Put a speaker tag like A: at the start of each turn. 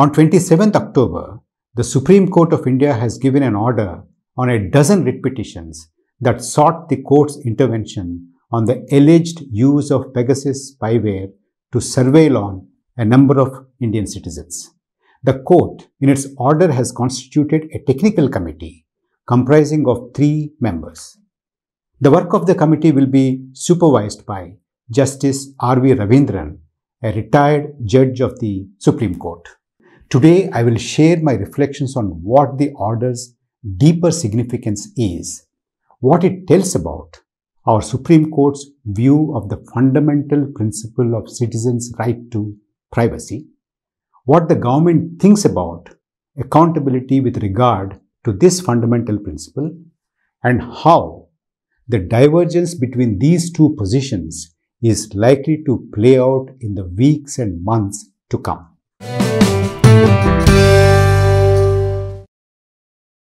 A: On 27th October, the Supreme Court of India has given an order on a dozen writ petitions that sought the court's intervention on the alleged use of Pegasus spyware to surveil on a number of Indian citizens. The court, in its order, has constituted a technical committee comprising of three members. The work of the committee will be supervised by Justice R.V. Ravindran, a retired judge of the Supreme Court. Today, I will share my reflections on what the order's deeper significance is, what it tells about our Supreme Court's view of the fundamental principle of citizens' right to privacy, what the government thinks about accountability with regard to this fundamental principle, and how the divergence between these two positions is likely to play out in the weeks and months to come.